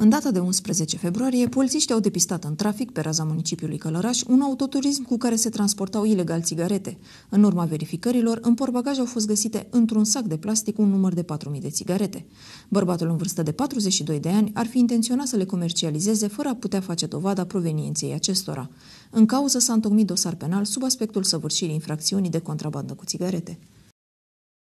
În data de 11 februarie, polițiștii au depistat în trafic pe raza municipiului Călăraș un autoturism cu care se transportau ilegal țigarete. În urma verificărilor, în porbagaj au fost găsite într-un sac de plastic un număr de 4.000 de țigarete. Bărbatul în vârstă de 42 de ani ar fi intenționat să le comercializeze fără a putea face dovada provenienței acestora. În cauză s-a întocmit dosar penal sub aspectul săvârșirii infracțiunii de contrabandă cu țigarete.